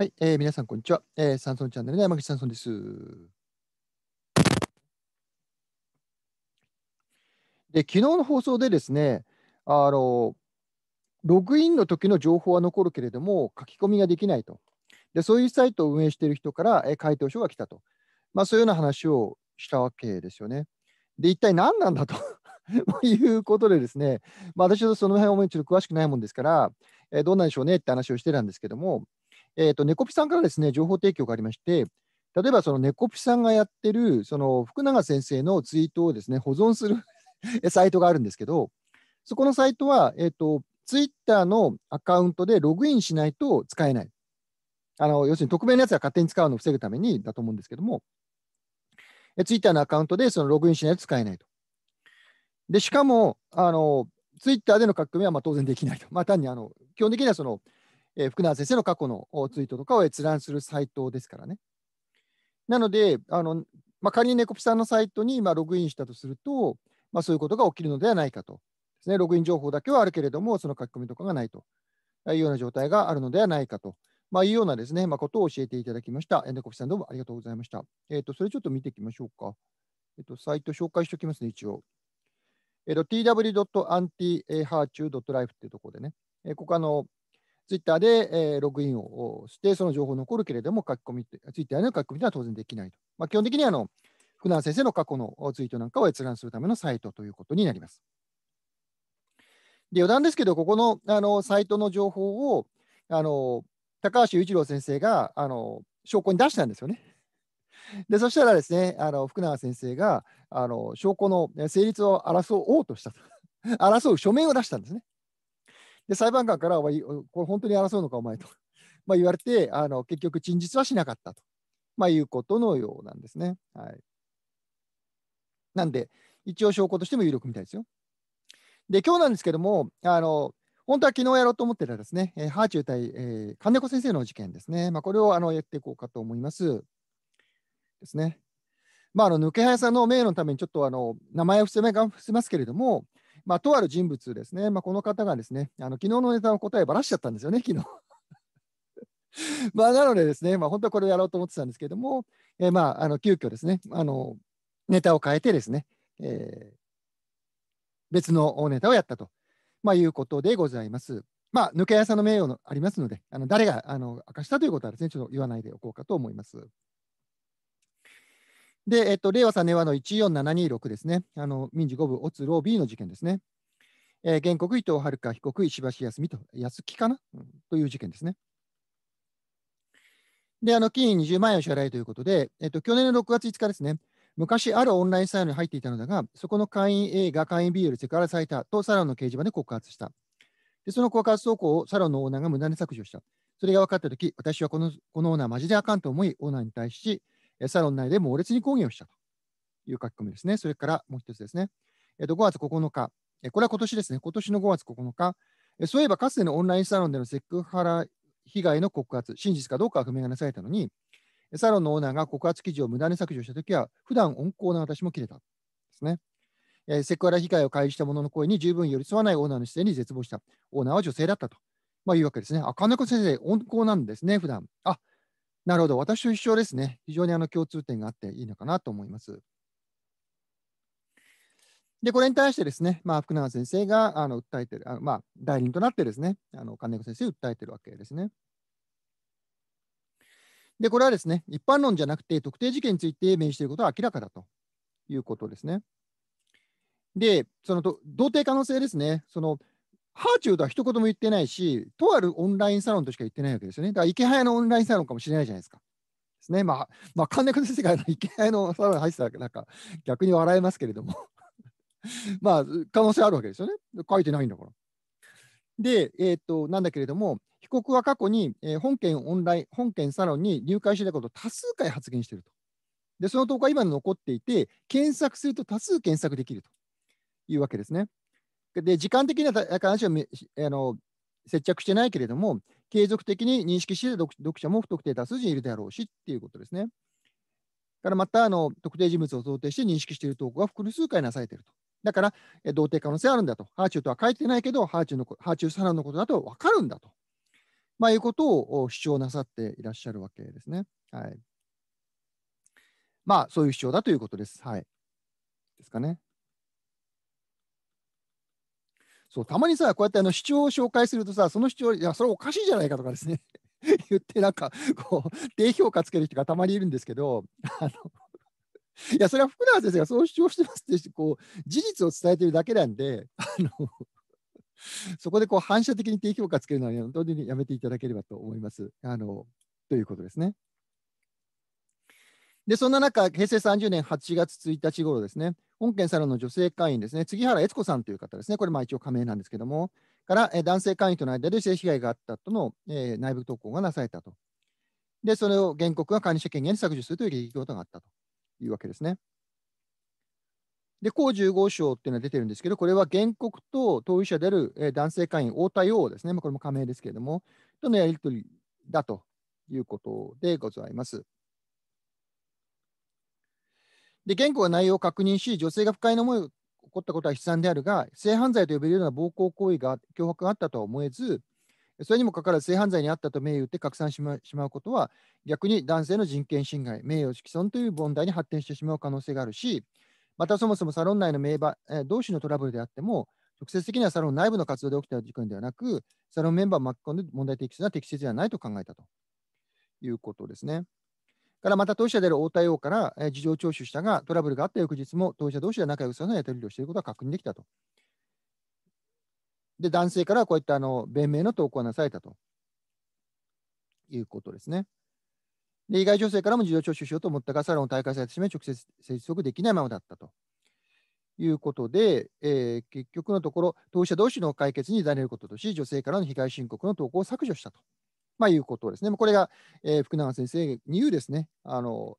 はい、えー、皆さん、こんにちは。えー、サンソンチャンネルの山口サンソンです。で、昨日の放送でですね、あの、ログインの時の情報は残るけれども、書き込みができないと。で、そういうサイトを運営している人から、えー、回答書が来たと。まあ、そういうような話をしたわけですよね。で、一体何なんだと いうことでですね、まあ、私はその辺はちょっと詳しくないもんですから、えー、どうなんでしょうねって話をしてたんですけども、えっ、ー、と、ネコピさんからですね、情報提供がありまして、例えばそのネコピさんがやってる、その福永先生のツイートをですね、保存する サイトがあるんですけど、そこのサイトは、えっ、ー、と、ツイッターのアカウントでログインしないと使えない。あの要するに匿名のやつが勝手に使うのを防ぐためにだと思うんですけども、ツイッターのアカウントでそのログインしないと使えないと。でしかも、あのツイッターでの書き込みはまあ当然できないと。まあ、単にあの基本的にはそのえー、福永先生の過去のツイートとかを閲覧するサイトですからね。なので、あのまあ、仮にネコピさんのサイトに今ログインしたとすると、まあ、そういうことが起きるのではないかとですね。ログイン情報だけはあるけれども、その書き込みとかがないというような状態があるのではないかと。まあ、いうようなですね、まあ、ことを教えていただきました。ネコピさんどうもありがとうございました。えっ、ー、と、それちょっと見ていきましょうか。えっ、ー、と、サイト紹介しておきますね、一応。えっ、ー、と、tw.antiharchu.life っていうところでね、えここあの、ツイッターで、えー、ログインをして、その情報残るけれども、書き込み、ツイッターへの書き込みは当然できないと。まあ、基本的にあの、福永先生の過去のツイートなんかを閲覧するためのサイトということになります。で余談ですけど、ここのあのサイトの情報をあの高橋裕一郎先生があの証拠に出したんですよね。でそしたらですね、あの福永先生があの証拠の成立を争おうとしたと、争う書面を出したんですね。で、裁判官からは、これ本当に争うのか、お前と、まあ、言われてあの、結局、陳述はしなかったと、まあ、いうことのようなんですね。はい、なんで、一応証拠としても有力みたいですよ。で、今日なんですけども、あの本当は昨日やろうと思ってたですね、えー、ハーチュー対、えー、金子先生の事件ですね、まあ、これをあのやっていこうかと思います。ですね。まあ、あの抜け早さの名誉のためにちょっとあの名前を伏せますけれども、まあ、とある人物ですね、まあ、この方がですね、あの昨日のネタの答えばらしちゃったんですよね、昨日 まあなのでですね、まあ、本当はこれをやろうと思ってたんですけども、えー、まあ、あの急遽ですね、あのネタを変えてですね、えー、別のネタをやったと、まあ、いうことでございます。まあ、抜け屋さんの名誉のありますので、あの誰があの明かしたということはですね、ちょっと言わないでおこうかと思います。で、えっと、令和3年はの14726ですね、あの民事5部、オツロー B の事件ですね。えー、原告、伊藤遥被告、石橋康美と、安木かな、という事件ですね。で、あの金20万円を支払いということで、えっと、去年の6月5日ですね、昔あるオンラインサロンに入っていたのだが、そこの会員 A が会員 B よりセクハラされたとサロンの掲示板で告発した。でその告発投稿をサロンのオーナーが無駄に削除した。それが分かったとき、私はこのこのオーナーマジであかんと思い、オーナーに対し、サロン内で猛烈に抗議をしたという書き込みですね。それからもう一つですね。えと5月9日、これは今年ですね、今年の5月9日、そういえばかつてのオンラインサロンでのセクハラ被害の告発、真実かどうかは不明がなされたのに、サロンのオーナーが告発記事を無駄に削除したときは、普段温厚な私も切れた。ですね。えセクハラ被害を開示した者の声に十分寄り添わないオーナーの姿勢に絶望した。オーナーは女性だったと。まあ、いうわけですね。あ、金子先生、温厚なんですね、普段あなるほど、私と一緒ですね。非常にあの共通点があっていいのかなと思います。で、これに対してですね、まあ、福永先生があの訴えてる、あまあ、代理人となってですね、あの金子先生を訴えてるわけですね。で、これはですね、一般論じゃなくて、特定事件について明示していることは明らかだということですね。で、そのと同定可能性ですね、そのハーチュードは一言も言ってないし、とあるオンラインサロンとしか言ってないわけですよね。だから、池早のオンラインサロンかもしれないじゃないですか。ですね。まあ、まあ、関連の世界の池早のサロンに入ってたら、なんか逆に笑えますけれども まあ、可能性あるわけですよね。書いてないんだから。で、えっ、と、なんだけれども、被告は過去に、えー、本件オンライン、本件サロンに入会していたことを多数回発言していると。で、その投稿は今残っていて、検索すると多数検索できるというわけですね。で時間的には話は、あの接着してないけれども、継続的に認識して読者も不特定多数人いるであろうしっていうことですね。からまたあの特定人物を想定して認識している投稿が複数回なされていると。だから、同定可能性あるんだと。ハーチューとは書いてないけど、ハーチューのハーチューサラのことだと分かるんだと。まあ、いうことを主張なさっていらっしゃるわけですね。はい。まあ、そういう主張だということです。はい。ですかね。そうたまにさこうやってあの主張を紹介するとさその主張いやそれおかしいじゃないかとかですね 言ってなんかこう低評価つける人がたまにいるんですけどあのいやそれは福永先生がそう主張してますってこう事実を伝えてるだけなんであのそこでこう反射的に低評価つけるのは本当にやめていただければと思います。あのということですね。で、そんな中、平成30年8月1日頃ですね、本県サロンの女性会員ですね、杉原悦子さんという方ですね、これまあ一応仮名なんですけども、から男性会員との間で性被害があったとの、えー、内部投稿がなされたと。で、それを原告が管理者権限で削除するという出来事があったというわけですね。で、項15章っていうのは出てるんですけど、これは原告と当事者である、え男性会員、太田洋ですね、まあ、これも加盟ですけれども、とのやり取りだということでございます。で、原語が内容を確認し、女性が不快な思いを起こったことは悲惨であるが、性犯罪と呼べるような暴行行為が、脅迫があったとは思えず、それにもかかわらず性犯罪にあったと名誉って拡散してしまうことは、逆に男性の人権侵害、名誉毀損という問題に発展してしまう可能性があるし、またそもそもサロン内の名場、えー、同士のトラブルであっても、直接的にはサロン内部の活動で起きた事件ではなく、サロンメンバーを巻き込んで問題提起するのは適切ではないと考えたということですね。からまた当事者である太田洋から事情聴取したが、トラブルがあった翌日も当事者同士で仲良させなやり取りをしていることが確認できたと。で、男性からこういったあの弁明の投稿がなされたということですね。で、被害女性からも事情聴取しようと思ったが、サロンを退会されてしまい、直接接続できないままだったということで、えー、結局のところ、当事者同士の解決に委ねることとし、女性からの被害申告の投稿を削除したとまあ、いうことですね。これが、えー、福永先生に言うですね、あの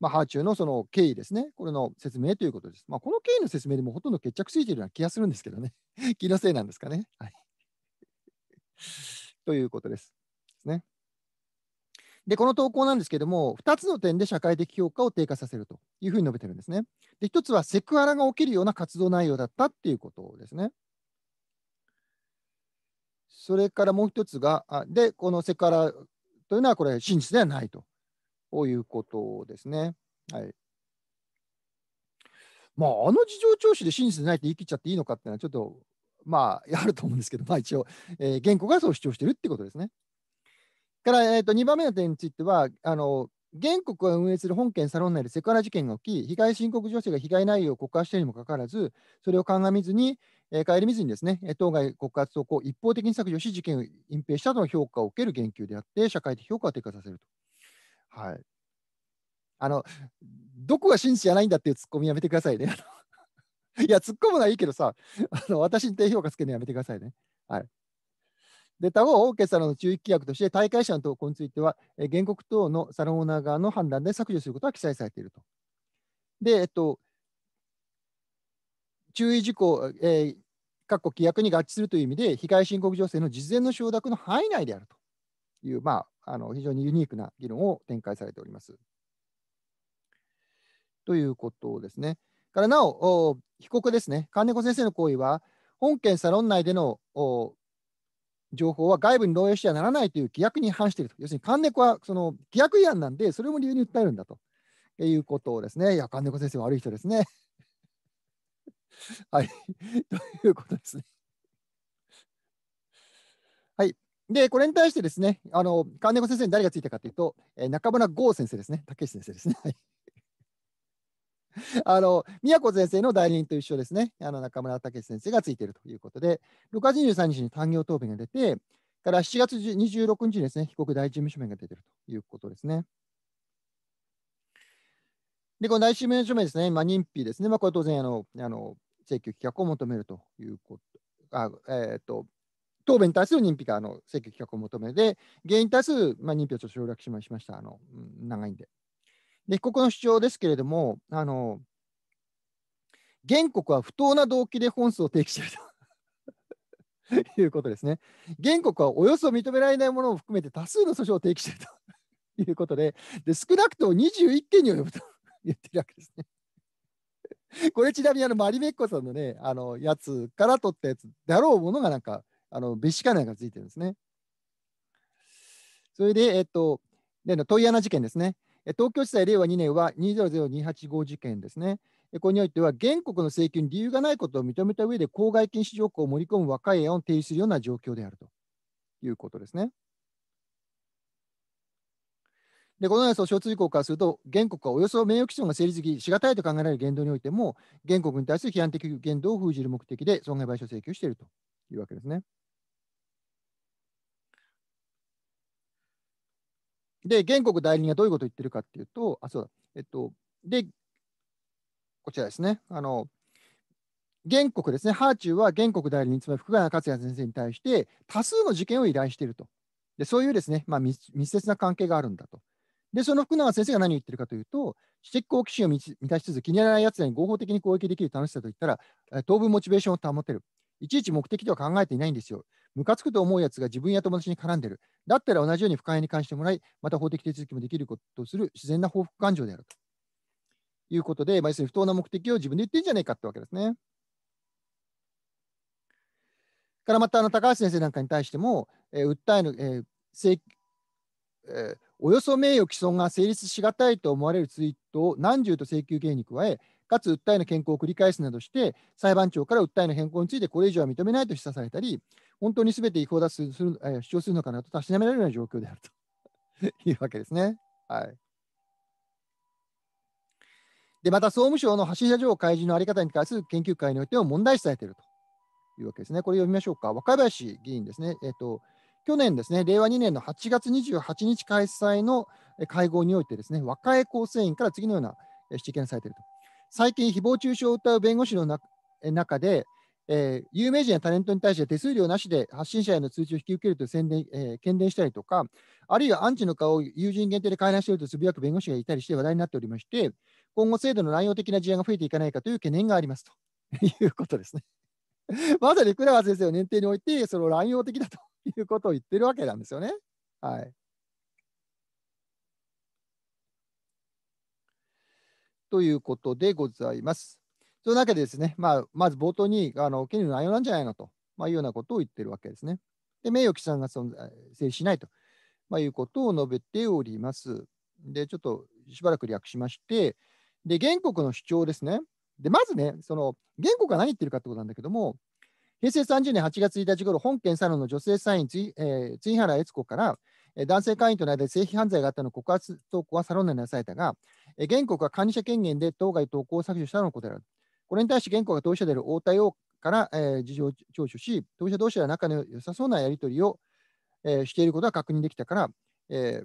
まあ、ハーチューのその経緯ですね、これの説明ということです。まあ、この経緯の説明でもほとんど決着ついているような気がするんですけどね、気のせいなんですかね。はい、ということです。ですねで、この投稿なんですけれども、2つの点で社会的評価を低下させるというふうに述べてるんですね。で、1つはセクハラが起きるような活動内容だったっていうことですね。それからもう一つが、あで、このセクハラというのは、これ、真実ではないということですね。はい。まあ、あの事情聴取で真実でないって言い切っちゃっていいのかっていうのは、ちょっと、まあ、あると思うんですけど、まあ一応、えー、原告がそう主張してるってことですね。から、えーと、と2番目の点については、あの原告が運営する本件サロン内でセクハラ事件が起き、被害申告女性が被害内容を告発しているにもかかわらず、それを鑑みずに、えー、顧みずにですね、当該告発をこう一方的に削除し、事件を隠蔽したとの評価を受ける言及であって、社会的評価を低下させると。はい、あのどこが真摯じゃないんだっていうツッコミやめてくださいね。いや、ツッコむのはいいけどさ、あの私に低評価つけるのやめてくださいね。はいで他方、オーケストラの注意規約として、大会者の投稿については、原告等のサロンオーナー側の判断で削除することは記載されていると。で、えっと、注意事項、えー、各規約に合致するという意味で、被害申告情勢の事前の承諾の範囲内であるという、まあ、あの非常にユニークな議論を展開されております。ということですね。からなお、被告ですね、金子先生の行為は、本件サロン内での情報は外部に漏洩してはならないという規約に反していると。要するに、ねこはその規約違反なんで、それも理由に訴えるんだということをですね。いや、ねこ先生、悪い人ですね。はい。ということですね。はい。で、これに対してですね、あの、ねこ先生に誰がついたかというと、えー、中村剛先生ですね、武志先生ですね。はい あの宮古先生の代理人と一緒ですね、あの中村武先生がついているということで、6月23日に単行答弁が出て、から7月26日にですね、被告第一事務所名が出ているということですね。で、この第一事務所名ですね、まあ、認否ですね、まあ、これ当然あのあの請求棄却を求めるということ、あえーと、答弁に対する認否があの請求棄却を求めて、原因に対する、まあ、認否をちょっと省略しました、あの長いんで。で、被告の主張ですけれども、あの原告は不当な動機で本数を提起していると。いうことですね。原告はおよそ認められないものを含めて多数の訴訟を提起しているということで、で少なくとも21件に及ぶと言ってるわけですね。これちなみにあのマリメッコさんのね、あのやつから取ったやつだろうものがなんか、あの別紙かなんかついてるんですね。それで、えっと、例の問い穴事件ですね。東京地裁令和2年は200285号事件ですね。これにおいては、原告の請求に理由がないことを認めた上で、公害禁止条項を盛り込む和解案を提出するような状況であるということですね。でこのような訴訟追項からすると、原告はおよそ名誉毀損が成立しがたいと考えられる言動においても、原告に対する批判的言動を封じる目的で損害賠償請求しているというわけですね。で、原告代理人がどういうことを言ってるかっていうと、あ、そうだ、えっと、で、こちらですね、あの、原告ですね、ハーチューは原告代理人、つまり福原克也先生に対して、多数の事件を依頼していると。で、そういうですね、まあ密、密接な関係があるんだと。で、その福永先生が何を言ってるかというと、知的好奇心を満たしつつ、気に入らないやつらに合法的に攻撃できる楽しさといったら、当分モチベーションを保てる。いちいち目的とは考えていないんですよ。ムカつくと思うやつが自分や友達に絡んでる。だったら同じように不快に関してもらい、また法的手続きもできることをする自然な報復感情であるということで、まあ、不当な目的を自分で言ってんじゃねえかってわけですね。からまたあの高橋先生なんかに対しても、えー、訴えの、えー請えー、およそ名誉毀損が成立しがたいと思われるツイートを何十と請求権に加え、かつ訴えの変更を繰り返すなどして、裁判長から訴えの変更についてこれ以上は認めないと示唆されたり、本当にすべて違法だとする主張するのかなとたしなめられるような状況であると いうわけですね。はい、でまた、総務省の橋信者開示の在り方に関する研究会においても問題視されているというわけですね。これ読みましょうか。若林議員ですね。えっ、ー、と去年ですね、令和2年の8月28日開催の会合においてですね、若解構成員から次のような指摘がされていると。最近、誹謗中傷を謳う弁護士の中で、えー、有名人やタレントに対して手数料なしで発信者への通知を引き受けると宣伝、えー、喧伝したりとか、あるいはアンチの顔を友人限定で観覧しているとつぶやく弁護士がいたりして話題になっておりまして、今後、制度の乱用的な事案が増えていかないかという懸念がありますと いうことですね。まさに倉川先生を念頭において、その乱用的だということを言ってるわけなんですよね。はいということでございます。その中でですね、まあ、まず冒頭にあの権利の内容なんじゃないのと、まあ、いうようなことを言ってるわけですね。で、名誉毀損が存在しないと、まあ、いうことを述べております。で、ちょっとしばらく略しまして、で、原告の主張ですね。で、まずね、その原告が何言ってるかってことなんだけども、平成30年8月1日頃、本件サロンの女性サイン追、えー、原悦子から、男性会員との間で性被犯罪があったの告発投稿はサロン内になされたが、原告は管理者権限で当該投稿を削除したのことである。これに対し原告が当事者である応対をから、えー、事情聴取し、当事者同士は仲の良さそうなやり取りを、えー、していることが確認できたから、えー、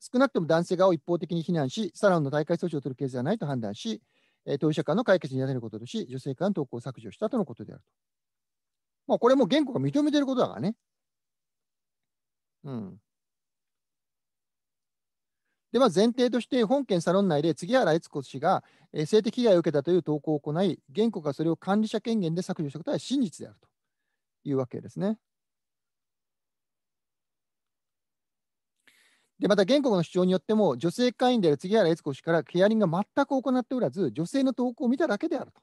少なくとも男性側を一方的に非難し、サロンの大会措置を取るケースではないと判断し、えー、当事者間の解決に当たることとし、女性間の投稿を削除したとのことであると。まあ、これも原告が認めていることだからね。うん。では前提として本件サロン内で杉原悦子氏が性的被害を受けたという投稿を行い、原告がそれを管理者権限で削除したことは真実であるというわけですね。でまた原告の主張によっても、女性会員である杉原悦子氏からケアリングが全く行っておらず、女性の投稿を見ただけであると。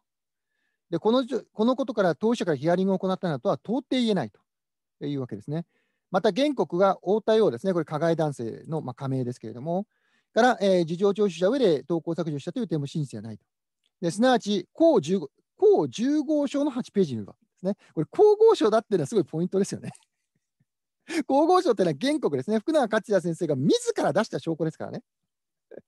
でこのこのことから当事者からヒアリングを行ったなどとは到底言えないというわけですね。また原告が応対をですね、これ、加害男性の、まあ、加盟ですけれども、から、えー、事情聴取した上で投稿削除したという点も真実ではないと。ですなわち、項1 0号章の8ページにいるわけですね。これ、項号章だっていうのはすごいポイントですよね。皇后賞というのは原告ですね、福永勝也先生が自ら出した証拠ですからね。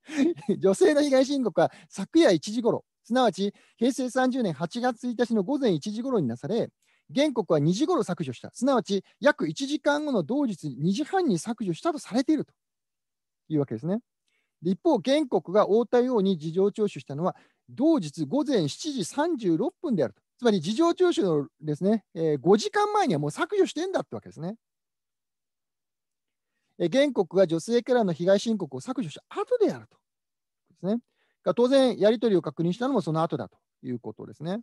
女性の被害申告は昨夜1時ごろ、すなわち平成30年8月1日の午前1時ごろになされ、原告は2時ごろ削除した、すなわち約1時間後の同日2時半に削除したとされているというわけですね。一方、原告が太田洋に事情聴取したのは、同日午前7時36分であると。つまり事情聴取のですね、えー、5時間前にはもう削除してんだってわけですね。えー、原告が女性からの被害申告を削除した後であると。ですね、当然、やり取りを確認したのもその後だということですね。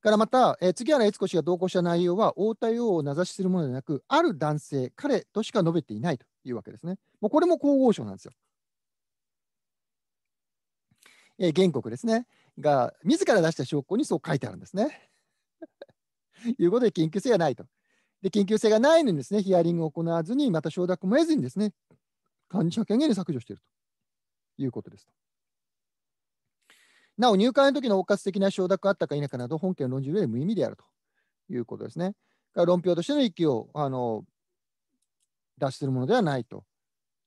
からまた、えー、杉原悦子氏が同行した内容は、太田洋を名指しするものでなく、ある男性、彼としか述べていないと。いうわけですね。もうこれも皇后省なんですよ。えー、原告ですね、が自ら出した証拠にそう書いてあるんですね。いうことで、緊急性がないと。で、緊急性がないのにですね、ヒアリングを行わずに、また承諾も得ずにですね、管理者権限で削除しているということです。なお、入会の時の包括的な承諾があったか否かなど、本件の論じる上で無意味であるということですね。論評としての域をあの出するものではないと。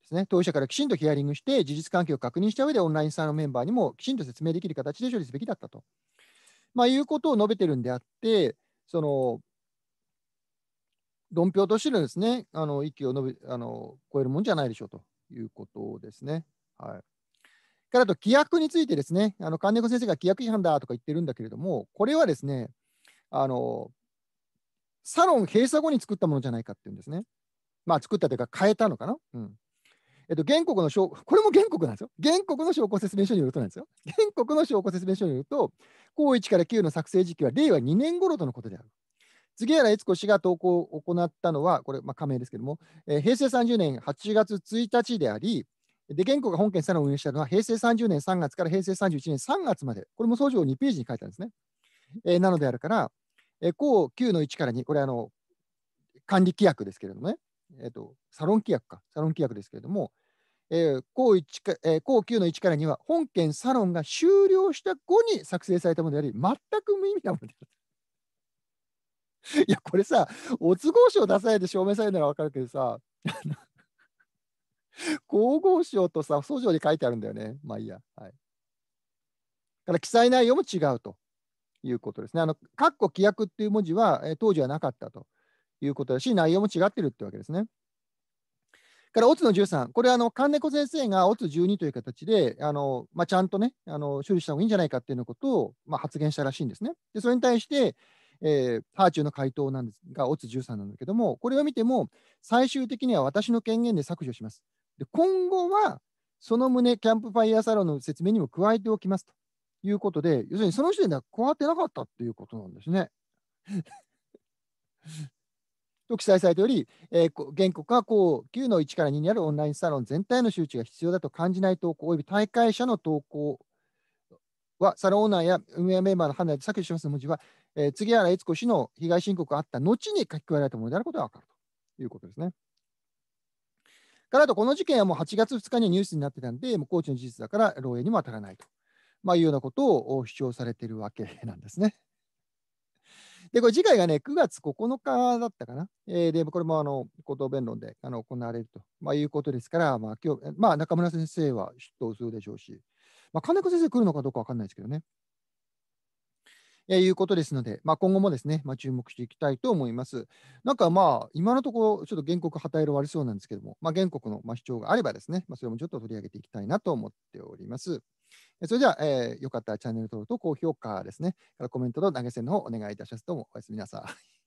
ですね、当事者からきちんとヒアリングして、事実関係を確認した上で、オンラインサロンメンバーにもきちんと説明できる形で処理すべきだったと、まあ、いうことを述べてるんであって、その論評としてのですね、あの域を述べあの超えるもんじゃないでしょうということですね。はい、からと、規約についてですね、あの金子先生が規約違反だとか言ってるんだけれども、これはですね、あのサロン閉鎖後に作ったものじゃないかっていうんですね。まあ、作ったというか変えたのかな。うんえっと、原告の証これも原告なんですよ。原告の証拠説明書によるとなんですよ。原告の証拠説明書によると、高1から9の作成時期は令和2年頃とのことである。杉原悦子氏が投稿を行ったのは、これ、まあ、仮名ですけども、えー、平成30年8月1日であり、で原告が本件さらを運用したのは平成30年3月から平成31年3月まで、これも訴状2ページに書いたんですね。えー、なのであるから、えー、9の1から2、これあの、管理規約ですけれどもね、えーと、サロン規約か、サロン規約ですけれども、えーかえー、9の1から2は、本件サロンが終了した後に作成されたものであり、全く無意味なものである。いや、これさ、お都合書を出さないで証明されるなら分かるけどさ、皇后賞とさ、訴状に書いてあるんだよね。まあいいや。はい。から記載内容も違うということですね。あの、括弧規約っていう文字は、え当時はなかったと。いうことだし、内容も違ってるってわけですね。から、オツの13、これ、あの、金子先生がオツ12という形で、あの、まあ、ちゃんとね、あの、処理した方がいいんじゃないかっていうのことを、まあ、発言したらしいんですね。で、それに対して、えー、ハーチューの回答なんですが、オツ13なんだけども、これを見ても、最終的には私の権限で削除します。で、今後は、その旨、キャンプファイヤーサロンの説明にも加えておきますということで、要するにその時点では加わってなかったっていうことなんですね。と記載されており、えー、原告は項9の1から2にあるオンラインサロン全体の周知が必要だと感じない投稿よび大会者の投稿はサロンオーナーや運営メンバーの判断で削除します文字は、えー、杉原悦子氏の被害申告があった後に書き加えられたものであることが分かるということですね。からと、この事件はもう8月2日にニュースになってたんで、もうコーチの事実だから漏洩にも当たらないと、まあ、いうようなことを主張されているわけなんですね。で、これ次回がね、9月9日だったかな。えー、で、これもあの、口頭弁論であの行われると、まあ、いうことですから、まあ、今日、まあ、中村先生は出頭するでしょうし、まあ、金子先生来るのかどうかわかんないですけどね。えー、いうことですので、まあ、今後もですね、まあ、注目していきたいと思います。なんかまあ、今のところ、ちょっと原告旗色悪そうなんですけども、まあ、原告のまあ主張があればですね、まあ、それもちょっと取り上げていきたいなと思っております。それでは、えー、よかったらチャンネル登録と高評価ですね、コメントと投げ銭の方お願いいたします。どうもおやすみなさい。